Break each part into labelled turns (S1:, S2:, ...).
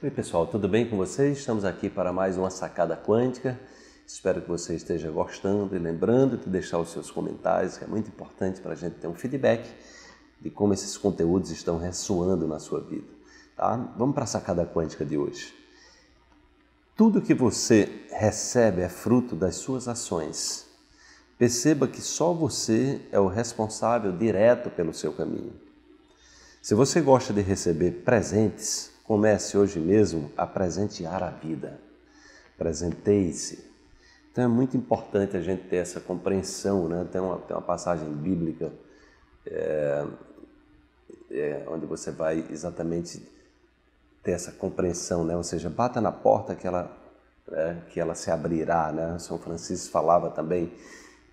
S1: Oi, pessoal, tudo bem com vocês? Estamos aqui para mais uma sacada quântica. Espero que você esteja gostando e lembrando de deixar os seus comentários, que é muito importante para a gente ter um feedback de como esses conteúdos estão ressoando na sua vida. Tá? Vamos para a sacada quântica de hoje. Tudo que você recebe é fruto das suas ações. Perceba que só você é o responsável direto pelo seu caminho. Se você gosta de receber presentes, Comece hoje mesmo a presentear a vida. Presenteie-se. Então é muito importante a gente ter essa compreensão. Né? Tem, uma, tem uma passagem bíblica é, é, onde você vai exatamente ter essa compreensão, né? ou seja, bata na porta que ela, né? que ela se abrirá. Né? São Francisco falava também,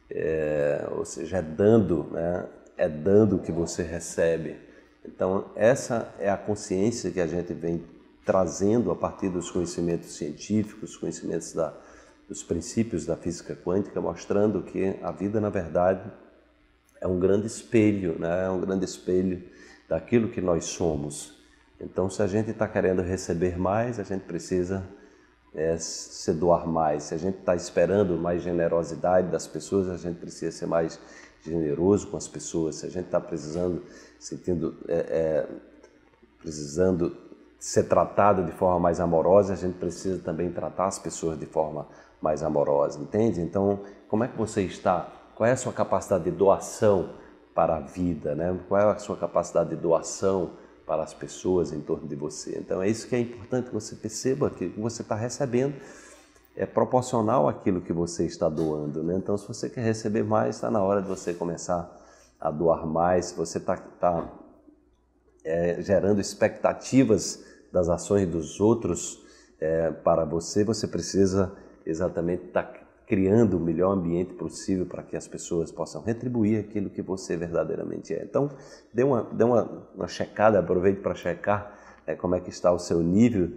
S1: é, ou seja, é dando, né? é dando que você recebe. Então, essa é a consciência que a gente vem trazendo a partir dos conhecimentos científicos, conhecimentos da, dos princípios da física quântica, mostrando que a vida, na verdade, é um grande espelho, né? é um grande espelho daquilo que nós somos. Então, se a gente está querendo receber mais, a gente precisa é, se doar mais. Se a gente está esperando mais generosidade das pessoas, a gente precisa ser mais generoso com as pessoas. Se a gente está precisando, sentindo, é, é, precisando ser tratado de forma mais amorosa, a gente precisa também tratar as pessoas de forma mais amorosa, entende? Então, como é que você está? Qual é a sua capacidade de doação para a vida, né? Qual é a sua capacidade de doação? para as pessoas em torno de você. Então é isso que é importante que você perceba que o que você está recebendo é proporcional àquilo que você está doando. Né? Então, se você quer receber mais, está na hora de você começar a doar mais. Se você está tá, é, gerando expectativas das ações dos outros é, para você, você precisa exatamente estar tá criando o melhor ambiente possível para que as pessoas possam retribuir aquilo que você verdadeiramente é. Então, dê uma, dê uma, uma checada, aproveite para checar é, como é que está o seu nível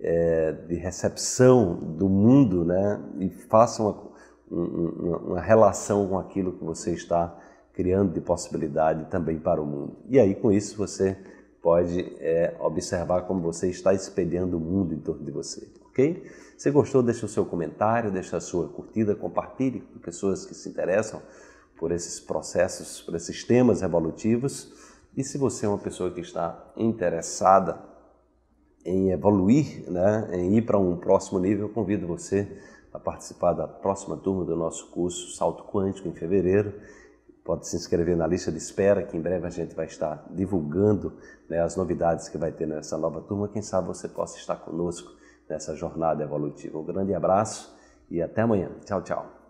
S1: é, de recepção do mundo, né? E faça uma, uma, uma relação com aquilo que você está criando de possibilidade também para o mundo. E aí, com isso, você pode é, observar como você está espelhando o mundo em torno de você ok? Se gostou, deixe o seu comentário, deixe a sua curtida, compartilhe com pessoas que se interessam por esses processos, por esses temas evolutivos. E se você é uma pessoa que está interessada em evoluir, né, em ir para um próximo nível, convido você a participar da próxima turma do nosso curso Salto Quântico em fevereiro. Pode se inscrever na lista de espera, que em breve a gente vai estar divulgando né, as novidades que vai ter nessa nova turma. Quem sabe você possa estar conosco nessa jornada evolutiva. Um grande abraço e até amanhã. Tchau, tchau.